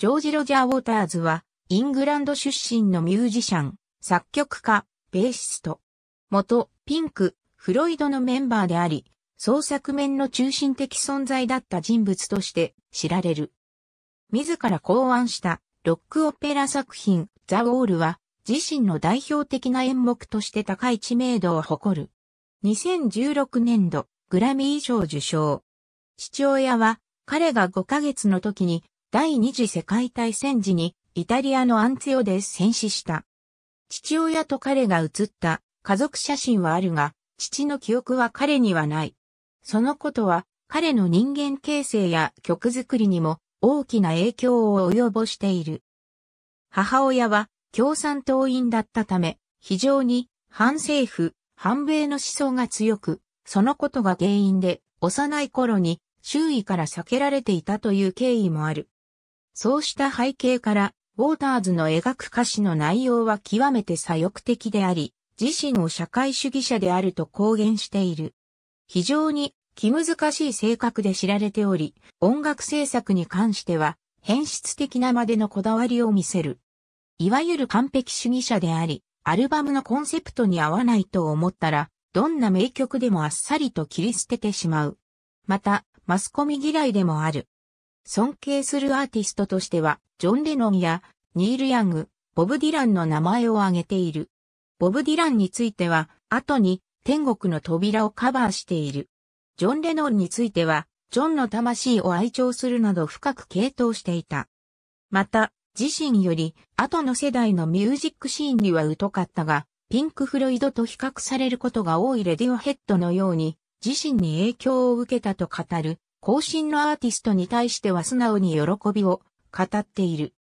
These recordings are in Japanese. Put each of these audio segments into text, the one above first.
ジョージ・ロジャー・ウォーターズは、イングランド出身のミュージシャン、作曲家、ベーシスト。元、ピンク、フロイドのメンバーであり、創作面の中心的存在だった人物として知られる。自ら考案したロックオペラ作品ザ・ウォールは自身の代表的な演目として高い知名度を誇る。2016年度グラミー賞受賞。父親は彼が5ヶ月の時に第二次世界大戦時にイタリアのアンツィオで戦死した。父親と彼が写った家族写真はあるが、父の記憶は彼にはない。そのことは彼の人間形成や曲作りにも大きな影響を及ぼしている。母親は共産党員だったため、非常に反政府、反米の思想が強く、そのことが原因で幼い頃に周囲から避けられていたという経緯もある。そうした背景から、ウォーターズの描く歌詞の内容は極めて左翼的であり、自身を社会主義者であると公言している。非常に気難しい性格で知られており、音楽制作に関しては、変質的なまでのこだわりを見せる。いわゆる完璧主義者であり、アルバムのコンセプトに合わないと思ったら、どんな名曲でもあっさりと切り捨ててしまう。また、マスコミ嫌いでもある。尊敬するアーティストとしては、ジョン・レノンやニール・ヤング、ボブ・ディランの名前を挙げている。ボブ・ディランについては、後に天国の扉をカバーしている。ジョン・レノンについては、ジョンの魂を愛聴するなど深く傾倒していた。また、自身より後の世代のミュージックシーンには疎かったが、ピンク・フロイドと比較されることが多いレディオヘッドのように、自身に影響を受けたと語る後進のアーティストに対しては素直に喜びを語っている。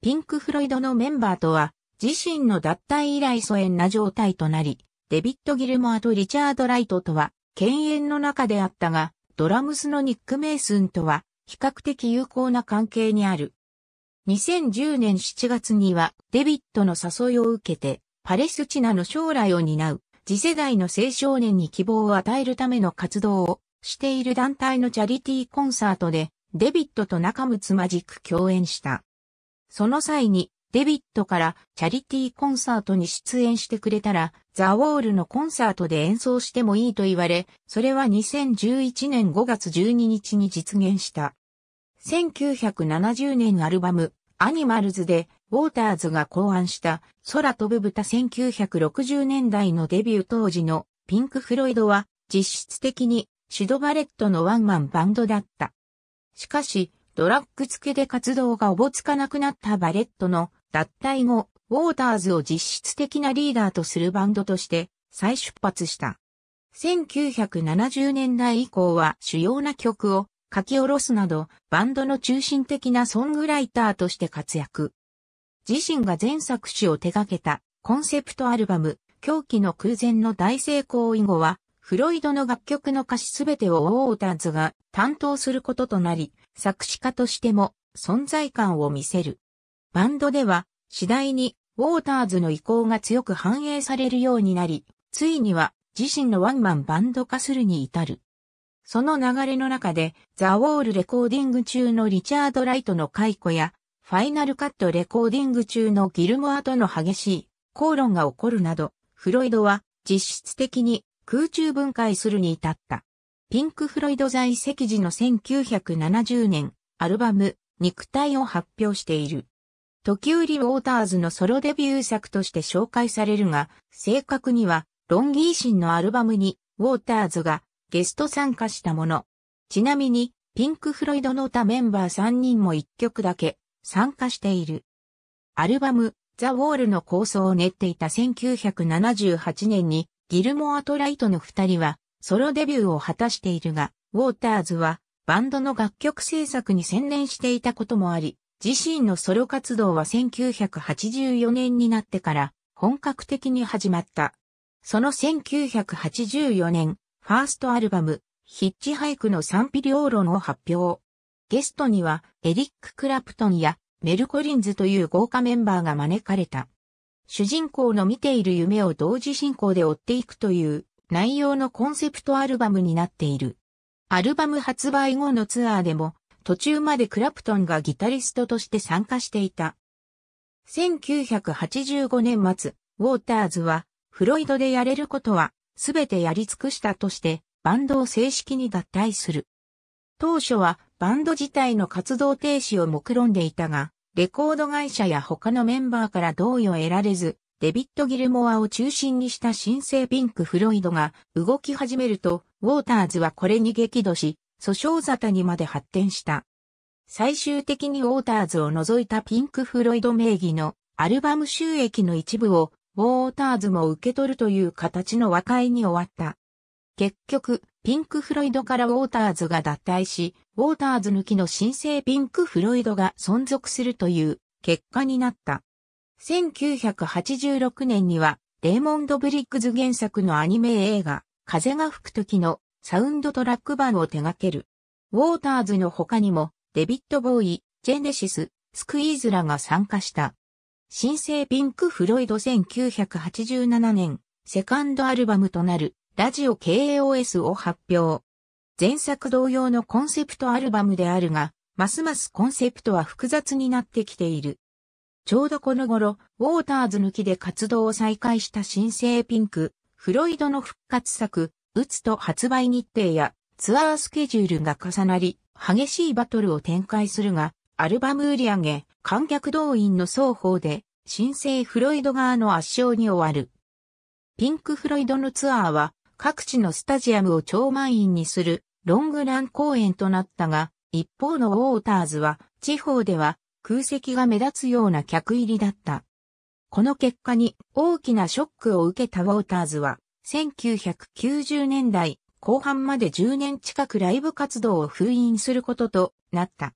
ピンク・フロイドのメンバーとは、自身の脱退以来疎遠な状態となり、デビッド・ギルモアとリチャード・ライトとは、犬猿の中であったが、ドラムスのニック・メイスンとは、比較的友好な関係にある。2010年7月には、デビッドの誘いを受けて、パレスチナの将来を担う、次世代の青少年に希望を与えるための活動をしている団体のチャリティーコンサートで、デビットと仲睦まじく共演した。その際に、デビットからチャリティーコンサートに出演してくれたら、ザ・ウォールのコンサートで演奏してもいいと言われ、それは2011年5月12日に実現した。1970年アルバム、アニマルズで、ウォーターズが考案した、空飛ぶ豚1960年代のデビュー当時のピンク・フロイドは、実質的にシド・バレットのワンマンバンドだった。しかし、ドラッグ付けで活動がおぼつかなくなったバレットの脱退後、ウォーターズを実質的なリーダーとするバンドとして再出発した。1970年代以降は主要な曲を書き下ろすなど、バンドの中心的なソングライターとして活躍。自身が前作詞を手掛けたコンセプトアルバム、狂気の空前の大成功以後は、フロイドの楽曲の歌詞すべてをウォーターズが担当することとなり、作詞家としても存在感を見せる。バンドでは次第にウォーターズの意向が強く反映されるようになり、ついには自身のワンマンバンド化するに至る。その流れの中で、ザ・ウォールレコーディング中のリチャード・ライトの解雇や、ファイナルカットレコーディング中のギルモアとの激しい口論が起こるなど、フロイドは実質的に空中分解するに至った。ピンク・フロイド在籍時の1970年、アルバム、肉体を発表している。時売ウォーターズのソロデビュー作として紹介されるが、正確には、ロンギーシンのアルバムに、ウォーターズがゲスト参加したもの。ちなみに、ピンク・フロイドの他メンバー3人も1曲だけ参加している。アルバム、ザ・ウォールの構想を練っていた1978年に、ギルモア・トライトの二人はソロデビューを果たしているが、ウォーターズはバンドの楽曲制作に専念していたこともあり、自身のソロ活動は1984年になってから本格的に始まった。その1984年、ファーストアルバム、ヒッチハイクの賛否両論を発表。ゲストにはエリック・クラプトンやメルコリンズという豪華メンバーが招かれた。主人公の見ている夢を同時進行で追っていくという内容のコンセプトアルバムになっている。アルバム発売後のツアーでも途中までクラプトンがギタリストとして参加していた。1985年末、ウォーターズはフロイドでやれることはすべてやり尽くしたとしてバンドを正式に脱退する。当初はバンド自体の活動停止を目論んでいたが、レコード会社や他のメンバーから同意を得られず、デビッド・ギルモアを中心にした新生ピンク・フロイドが動き始めると、ウォーターズはこれに激怒し、訴訟沙汰にまで発展した。最終的にウォーターズを除いたピンク・フロイド名義のアルバム収益の一部をウォーターズも受け取るという形の和解に終わった。結局、ピンク・フロイドからウォーターズが脱退し、ウォーターズ抜きの新生ピンク・フロイドが存続するという結果になった。1986年には、レーモンド・ブリックズ原作のアニメ映画、風が吹く時のサウンドトラック版を手掛ける。ウォーターズの他にも、デビット・ボーイ、ジェネシス、スクイーズらが参加した。新生ピンク・フロイド1987年、セカンドアルバムとなるラジオ KOS を発表。前作同様のコンセプトアルバムであるが、ますますコンセプトは複雑になってきている。ちょうどこの頃、ウォーターズ抜きで活動を再開した新生ピンク、フロイドの復活作、うつと発売日程やツアースケジュールが重なり、激しいバトルを展開するが、アルバム売り上げ、観客動員の双方で、新生フロイド側の圧勝に終わる。ピンク・フロイドのツアーは、各地のスタジアムを超満員にするロングラン公演となったが、一方のウォーターズは地方では空席が目立つような客入りだった。この結果に大きなショックを受けたウォーターズは1990年代後半まで10年近くライブ活動を封印することとなった。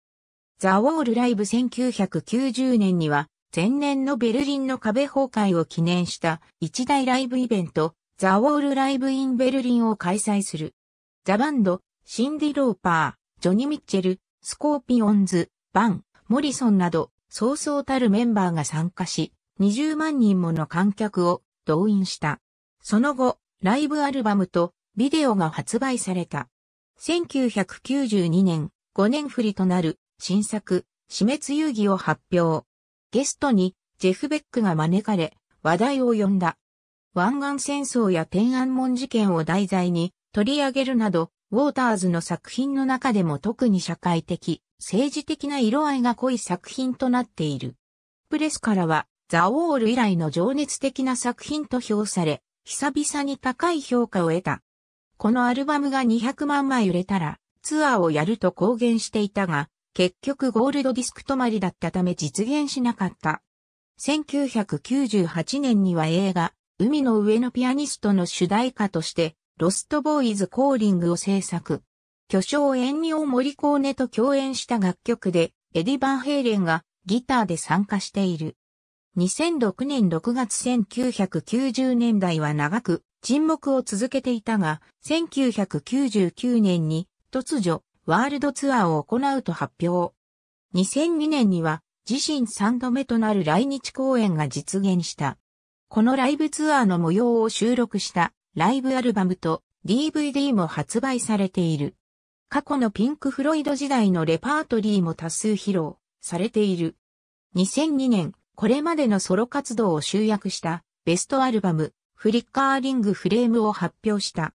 ザ・ウォールライブ1990年には前年のベルリンの壁崩壊を記念した一大ライブイベントザ・ウォール・ライブ・イン・ベルリンを開催する。ザ・バンド、シンディ・ローパー、ジョニ・ミッチェル、スコーピオンズ、バン、モリソンなど、そうそうたるメンバーが参加し、20万人もの観客を動員した。その後、ライブアルバムとビデオが発売された。1992年、5年振りとなる新作、死滅遊戯を発表。ゲストにジェフ・ベックが招かれ、話題を呼んだ。湾岸戦争や天安門事件を題材に取り上げるなど、ウォーターズの作品の中でも特に社会的、政治的な色合いが濃い作品となっている。プレスからは、ザ・ウォール以来の情熱的な作品と評され、久々に高い評価を得た。このアルバムが200万枚売れたら、ツアーをやると公言していたが、結局ゴールドディスク止まりだったため実現しなかった。1998年には映画、海の上のピアニストの主題歌として、ロストボーイズ・コーリングを制作。巨匠エンニオ・モリコーネと共演した楽曲で、エディ・バンヘイレンがギターで参加している。2006年6月1990年代は長く沈黙を続けていたが、1999年に突如ワールドツアーを行うと発表。2002年には自身3度目となる来日公演が実現した。このライブツアーの模様を収録したライブアルバムと DVD も発売されている。過去のピンク・フロイド時代のレパートリーも多数披露されている。2002年、これまでのソロ活動を集約したベストアルバム、フリッカーリングフレームを発表した。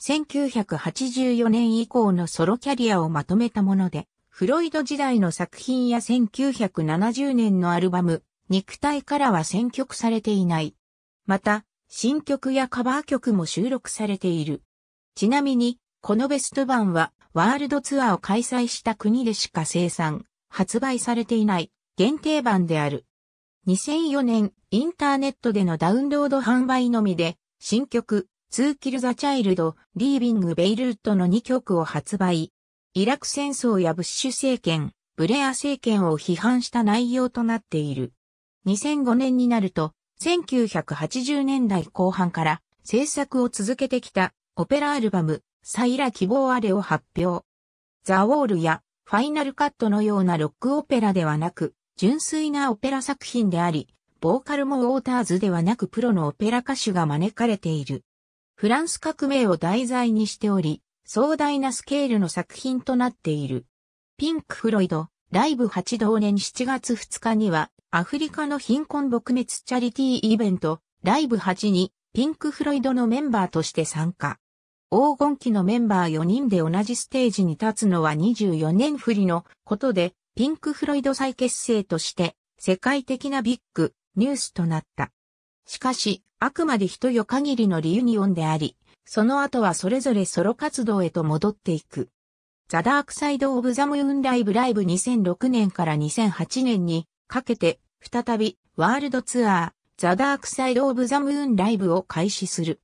1984年以降のソロキャリアをまとめたもので、フロイド時代の作品や1970年のアルバム、肉体からは選曲されていない。また、新曲やカバー曲も収録されている。ちなみに、このベスト版は、ワールドツアーを開催した国でしか生産、発売されていない限定版である。2004年、インターネットでのダウンロード販売のみで、新曲、ツーキルザチャイルド、リービングベイルートの2曲を発売。イラク戦争やブッシュ政権、ブレア政権を批判した内容となっている。2005年になると、1980年代後半から制作を続けてきたオペラアルバム、サイラ希望あれを発表。ザ・ウォールやファイナルカットのようなロックオペラではなく、純粋なオペラ作品であり、ボーカルもウォーターズではなくプロのオペラ歌手が招かれている。フランス革命を題材にしており、壮大なスケールの作品となっている。ピンク・フロイド、ライブ8同年7月2日には、アフリカの貧困撲滅チャリティーイベント、ライブ8に、ピンク・フロイドのメンバーとして参加。黄金期のメンバー4人で同じステージに立つのは24年振りのことで、ピンク・フロイド再結成として、世界的なビッグ、ニュースとなった。しかし、あくまで一夜限りのリユニオンであり、その後はそれぞれソロ活動へと戻っていく。ザ・ダークサイド・オブ・ザ・ムーン・ライブ・ライブ2006年から2008年にかけて、再び、ワールドツアー、ザ・ダークサイド・オブ・ザ・ムーン・ライブを開始する。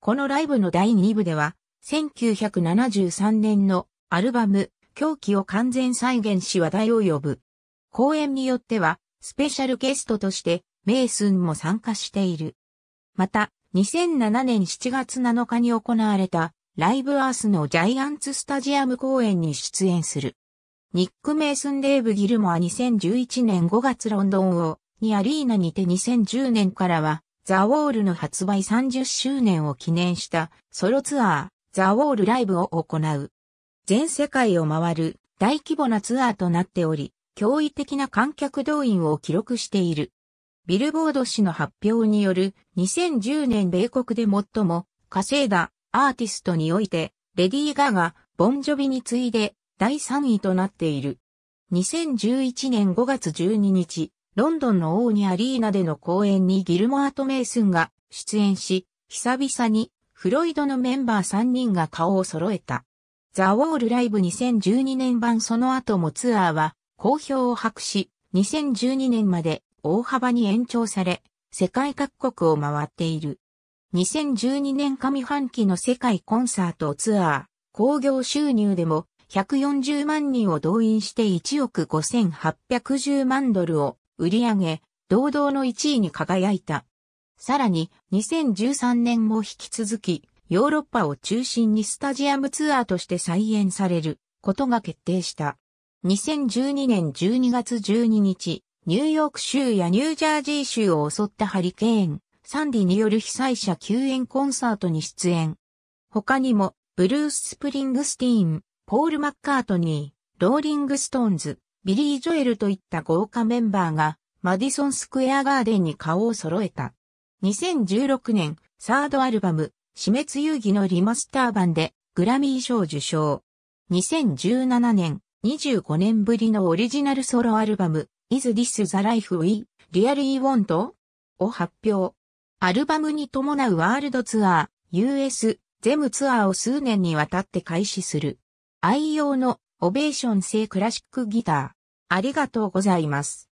このライブの第2部では、1973年のアルバム、狂気を完全再現し話題を呼ぶ。公演によっては、スペシャルゲストとして、メイスンも参加している。また、2007年7月7日に行われた、ライブアースのジャイアンツスタジアム公演に出演する。ニック・メイスン・デーブ・ギルモア2011年5月ロンドンを、にアリーナにて2010年からは、ザ・ウォールの発売30周年を記念したソロツアー、ザ・ウォールライブを行う。全世界を回る大規模なツアーとなっており、驚異的な観客動員を記録している。ビルボード氏の発表による2010年米国で最も稼いだアーティストにおいて、レディー・ガガ、ボンジョビに次いで第3位となっている。2011年5月12日、ロンドンのオーニアリーナでの公演にギルモアとメイスンが出演し、久々にフロイドのメンバー3人が顔を揃えた。ザ・ウォールライブ2012年版その後もツアーは好評を博し、2012年まで大幅に延長され、世界各国を回っている。2012年上半期の世界コンサートツアー、興行収入でも140万人を動員して1億5810万ドルを売り上げ、堂々の1位に輝いた。さらに、2013年も引き続き、ヨーロッパを中心にスタジアムツアーとして再演されることが決定した。2012年12月12日、ニューヨーク州やニュージャージー州を襲ったハリケーン、サンディによる被災者救援コンサートに出演。他にも、ブルース・スプリングスティーン、ポール・マッカートニー、ローリング・ストーンズ、ビリー・ジョエルといった豪華メンバーが、マディソン・スクエア・ガーデンに顔を揃えた。2016年、サードアルバム、死滅遊戯のリマスター版で、グラミー賞受賞。2017年、25年ぶりのオリジナルソロアルバム、Is This the Life We Really Want? を発表。アルバムに伴うワールドツアー、US、ゼムツアーを数年にわたって開始する。愛用のオベーション製クラシックギター。ありがとうございます。